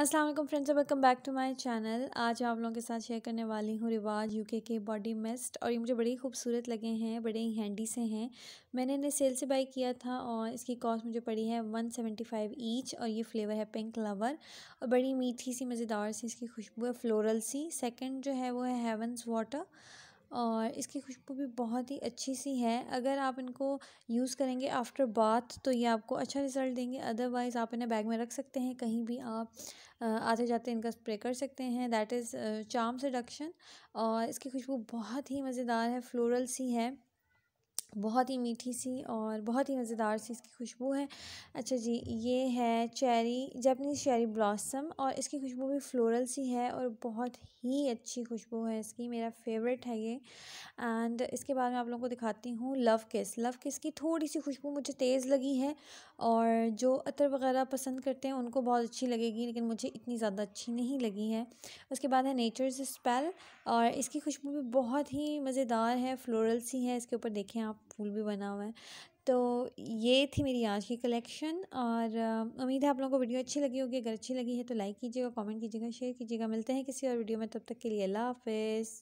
Aslam friends welcome back to my channel आज आप लोगों के साथ शेयर करने वाली हूँ रिवाज यूके के बॉडी मिस्ट और ये मुझे बड़े ही खूबसूरत लगे हैं बड़े ही हैंडी से हैं मैंने इन्हें सेल से बाई किया था और इसकी कॉस्ट मुझे पड़ी है 175 ईच और ये फ्लेवर है पिंक लवर और बड़ी मीठी सी मज़ेदार सी इसकी खुशबू है फ्लोरल सी सेकेंड जो है वो है हेवंस वाटर और इसकी खुशबू भी बहुत ही अच्छी सी है अगर आप इनको यूज़ करेंगे आफ्टर बाथ तो ये आपको अच्छा रिज़ल्ट देंगे अदरवाइज़ आप इन्हें बैग में रख सकते हैं कहीं भी आप आते जाते इनका स्प्रे कर सकते हैं दैट इज़ चार्म रिडक्शन और इसकी खुशबू बहुत ही मज़ेदार है फ्लोरल सी है बहुत ही मीठी सी और बहुत ही मज़ेदार सी इसकी खुशबू है अच्छा जी ये है चेरी जैपनीज़ चेरी ब्लॉसम और इसकी खुशबू भी फ्लोरल सी है और बहुत ही अच्छी खुशबू है इसकी मेरा फेवरेट है ये एंड इसके बाद मैं आप लोगों को दिखाती हूँ लव किस लव किस की थोड़ी सी खुशबू मुझे तेज़ लगी है और जो अतर वगैरह पसंद करते हैं उनको बहुत अच्छी लगेगी लेकिन मुझे इतनी ज़्यादा अच्छी नहीं लगी है उसके बाद है नेचर स्पेल और इसकी खुशबू भी बहुत ही मज़ेदार है फ्लोरल सी है इसके ऊपर देखें आप फूल भी बना हुआ है तो ये थी मेरी आज की कलेक्शन और उम्मीद है आप लोगों को वीडियो अच्छी लगी होगी अगर अच्छी लगी है तो लाइक कीजिएगा कमेंट कीजिएगा शेयर कीजिएगा मिलते हैं किसी और वीडियो में तब तक के लिए अल्लाह हाफिज़